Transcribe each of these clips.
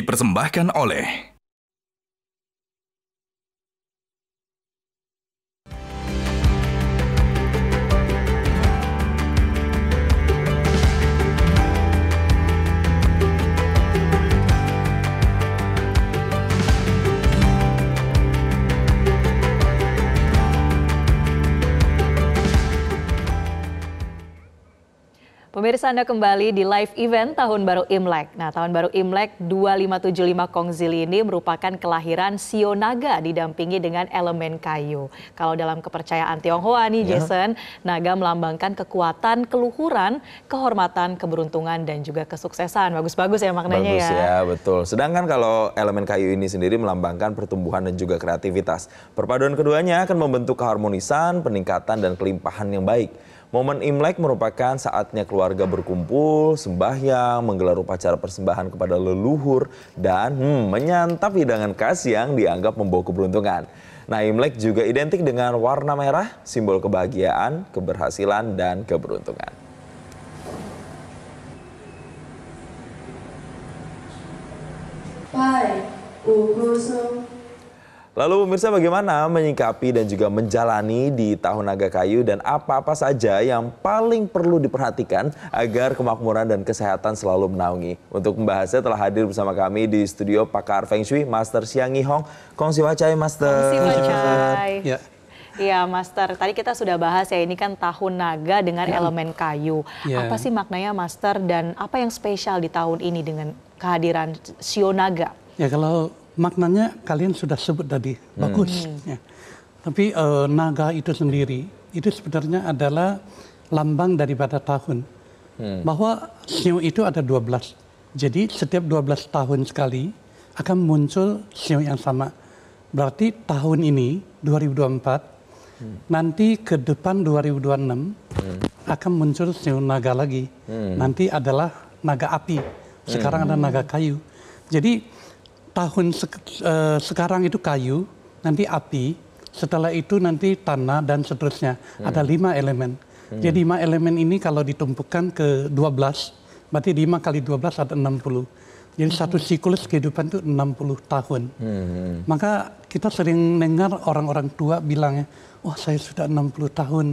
dipersembahkan oleh Pemirsa Anda kembali di live event Tahun Baru Imlek. Nah, Tahun Baru Imlek 2575 Kongzili ini merupakan kelahiran Sio Naga didampingi dengan elemen kayu. Kalau dalam kepercayaan Tionghoa nih yeah. Jason, naga melambangkan kekuatan, keluhuran, kehormatan, keberuntungan dan juga kesuksesan. Bagus-bagus ya maknanya Bagus ya. Bagus ya, betul. Sedangkan kalau elemen kayu ini sendiri melambangkan pertumbuhan dan juga kreativitas. Perpaduan keduanya akan membentuk keharmonisan, peningkatan dan kelimpahan yang baik. Momen Imlek merupakan saatnya keluarga berkumpul, sembahyang, menggelar upacara persembahan kepada leluhur, dan hmm, menyantap hidangan khas yang dianggap membawa keberuntungan. Nah, Imlek juga identik dengan warna merah, simbol kebahagiaan, keberhasilan, dan keberuntungan. Bye, o Lalu pemirsa bagaimana menyikapi dan juga menjalani di tahun naga kayu dan apa-apa saja yang paling perlu diperhatikan agar kemakmuran dan kesehatan selalu menaungi. Untuk membahasnya telah hadir bersama kami di studio pakar Feng Shui Master Siang Hong. Kong Siwa Chai Master. Kong Siwa Chai. Ya. Iya, Master. Tadi kita sudah bahas ya, ini kan tahun naga dengan ya. elemen kayu. Ya. Apa sih maknanya, Master? Dan apa yang spesial di tahun ini dengan kehadiran Sio Naga? Ya, kalau maknanya kalian sudah sebut tadi hmm. bagus. Hmm. Ya. Tapi e, naga itu sendiri itu sebenarnya adalah lambang daripada tahun. Hmm. Bahwa sio itu ada 12. Jadi setiap 12 tahun sekali akan muncul sio yang sama. Berarti tahun ini 2024 hmm. nanti ke depan 2026 hmm. akan muncul sio naga lagi. Hmm. Nanti adalah naga api. Sekarang hmm. ada naga kayu. Jadi tahun se uh, eh, sekarang itu kayu, nanti api, setelah itu nanti tanah dan seterusnya. Hmm. Ada lima elemen. Hmm. Jadi lima elemen ini kalau ditumpukan ke 12, berarti lima kali 12 ada 60. Jadi satu hmm. siklus kehidupan itu 60 tahun. Hmm. Maka kita sering dengar orang-orang tua bilang, ya, wah oh, saya sudah 60 tahun,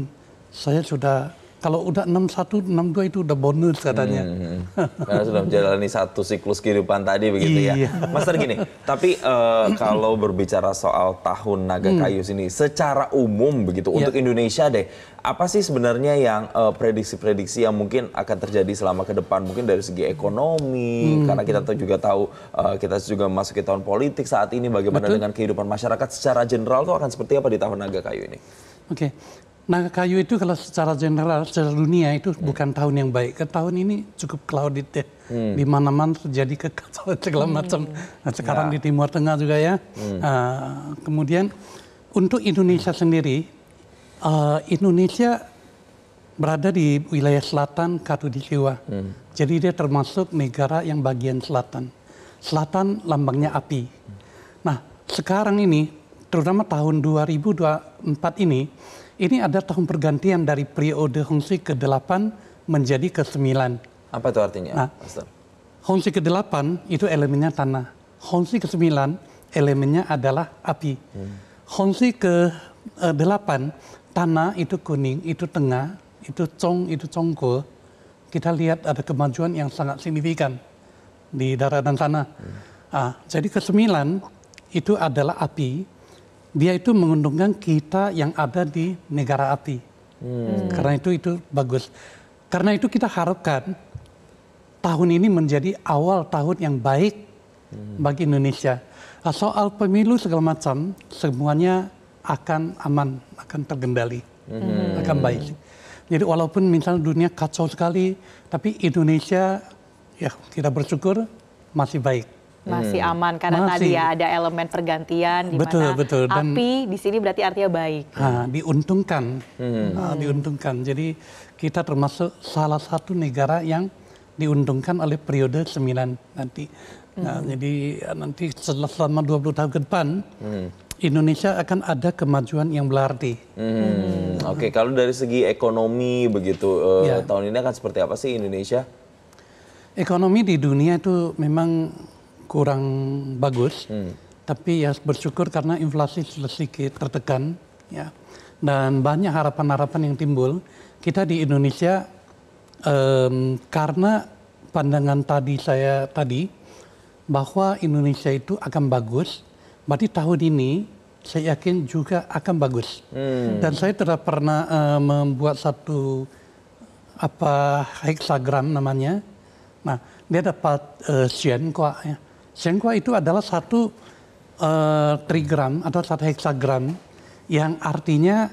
saya sudah kalau udah 61, 62 itu udah bonus katanya. Hmm, hmm, hmm, karena sudah menjalani satu siklus kehidupan tadi begitu ya. iya. ya. Master gini, tapi uh, kalau berbicara soal tahun naga hmm. kayu sini secara umum begitu ya. untuk Indonesia deh, apa sih sebenarnya yang eh, prediksi-prediksi uh, yang mungkin akan terjadi selama ke depan mungkin dari segi ekonomi hmm. karena kita tuh juga tahu uh, kita juga masuk ke tahun politik saat ini bagaimana Betul. dengan kehidupan masyarakat secara general tuh akan seperti apa di tahun naga kayu ini? Oke, okay. Nah kayu itu kalau secara general, secara dunia itu hmm. bukan tahun yang baik. Ke tahun ini cukup clouded ya. Hmm. Di mana-mana terjadi kekacauan segala hmm. macam. Nah, sekarang ya. di Timur Tengah juga ya. Hmm. Uh, kemudian untuk Indonesia hmm. sendiri, uh, Indonesia berada di wilayah selatan Katulistiwa. Hmm. Jadi dia termasuk negara yang bagian selatan. Selatan lambangnya api. Nah sekarang ini, terutama tahun 2024 ini, ini ada tahun pergantian dari periode Hongsi ke-8 menjadi ke-9. Apa itu artinya? Nah, Hongsi ke-8 itu elemennya tanah. Hongsi ke-9 elemennya adalah api. Hmm. Hongsi ke-8 eh, tanah itu kuning, itu tengah, itu cong, itu congko. Kita lihat ada kemajuan yang sangat signifikan di daratan dan tanah. Hmm. Nah, jadi ke-9 itu adalah api, dia itu menguntungkan kita yang ada di negara api. Hmm. Karena itu itu bagus. Karena itu kita harapkan tahun ini menjadi awal tahun yang baik hmm. bagi Indonesia. Nah, soal pemilu segala macam semuanya akan aman, akan tergendali, hmm. akan baik. Jadi walaupun misalnya dunia kacau sekali, tapi Indonesia ya kita bersyukur masih baik masih hmm. aman karena masih. tadi ya ada elemen pergantian di betul, mana betul. Dan, api di sini berarti artinya baik. Nah, diuntungkan, hmm. nah, diuntungkan. Jadi kita termasuk salah satu negara yang diuntungkan oleh periode 9 nanti. Nah, hmm. Jadi ya, nanti setelah selama 20 tahun ke depan. Hmm. Indonesia akan ada kemajuan yang berarti. Hmm, nah. Oke, okay. kalau dari segi ekonomi begitu eh, ya. tahun ini akan seperti apa sih Indonesia? Ekonomi di dunia itu memang kurang bagus. Hmm. Tapi ya bersyukur karena inflasi sedikit tertekan ya. Dan banyak harapan-harapan yang timbul. Kita di Indonesia um, karena pandangan tadi saya tadi bahwa Indonesia itu akan bagus. Berarti tahun ini saya yakin juga akan bagus. Hmm. Dan saya tidak pernah uh, membuat satu apa heksagram namanya. Nah, dia dapat uh, eh, Sien kok ya. Shenghua itu adalah satu uh, trigram atau satu heksagram yang artinya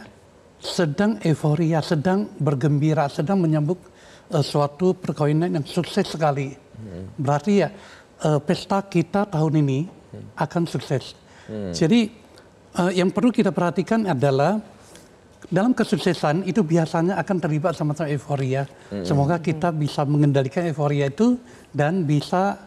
sedang euforia, sedang bergembira, sedang menyambut uh, suatu perkawinan yang sukses sekali. Hmm. Berarti ya uh, pesta kita tahun ini hmm. akan sukses. Hmm. Jadi uh, yang perlu kita perhatikan adalah dalam kesuksesan itu biasanya akan terlibat sama-sama euforia. Hmm. Semoga kita bisa mengendalikan euforia itu dan bisa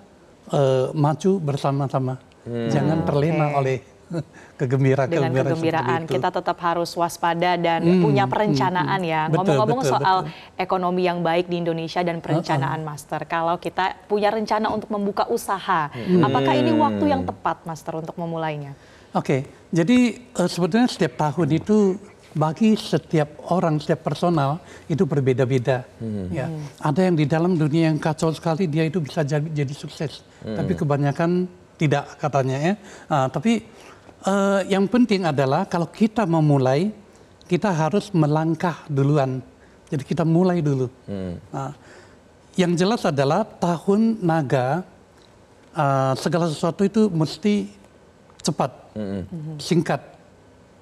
uh, maju bersama-sama. Hmm. Jangan terlena okay. oleh kegembiraan. dengan kegembiraan, kegembiraan kita tetap harus waspada dan hmm, punya hmm. perencanaan hmm, ya ngomong-ngomong soal betul. ekonomi yang baik di Indonesia dan perencanaan uh -uh. master kalau kita punya rencana untuk membuka usaha hmm. apakah ini hmm. waktu yang tepat master untuk memulainya oke okay. jadi uh, eh, sebetulnya setiap tahun itu bagi setiap orang, setiap personal itu berbeda-beda. Hmm. Ya. Ada yang di dalam dunia yang kacau sekali dia itu bisa jadi, jadi sukses, hmm. tapi kebanyakan tidak katanya ya. Nah, tapi uh, yang penting adalah kalau kita memulai, kita harus melangkah duluan. Jadi kita mulai dulu. Hmm. Nah, yang jelas adalah tahun naga uh, segala sesuatu itu mesti cepat, -hmm. singkat.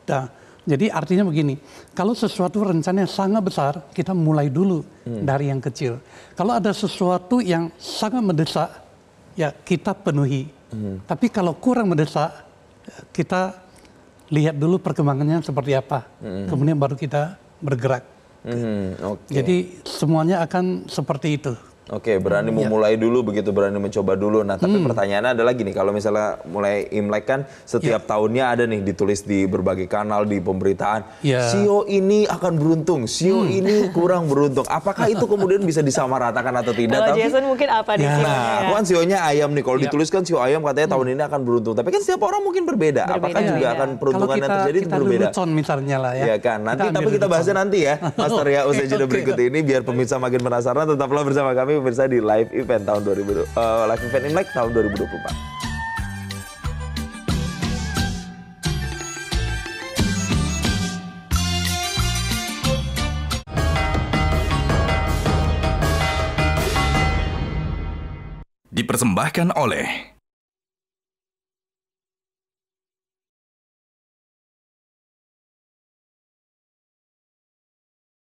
Nah, jadi artinya begini, kalau sesuatu rencananya sangat besar, kita mulai dulu hmm. dari yang kecil. Kalau ada sesuatu yang sangat mendesak, ya kita penuhi. Hmm. Tapi kalau kurang mendesak, kita lihat dulu perkembangannya seperti apa. Hmm. Kemudian baru kita bergerak. Hmm. Okay. Jadi semuanya akan seperti itu. Oke, okay, berani memulai hmm, ya. iya. dulu begitu berani mencoba dulu. Nah, tapi hmm. pertanyaannya adalah gini, kalau misalnya mulai Imlek kan setiap yeah. tahunnya ada nih ditulis di berbagai kanal di pemberitaan, yeah. CEO ini akan beruntung, CEO hmm. ini kurang beruntung. Apakah itu kemudian bisa disamaratakan atau tidak? Kalau tapi, Jason mungkin apa di ya. Nah, aku kan CEO-nya ayam nih. Kalau yeah. dituliskan CEO ayam katanya tahun hmm. ini akan beruntung. Tapi kan setiap orang mungkin berbeda. berbeda Apakah juga ya. akan peruntungan kita, yang terjadi kita berbeda? Kalau misalnya lah ya. Iya kan. Nanti kita tapi kita bahasnya nanti ya, Master ya usai jeda berikut ini biar pemirsa makin penasaran tetaplah bersama kami kami pemirsa di live event tahun 2000 uh, eh, live event Imlek tahun 2024. dipersembahkan oleh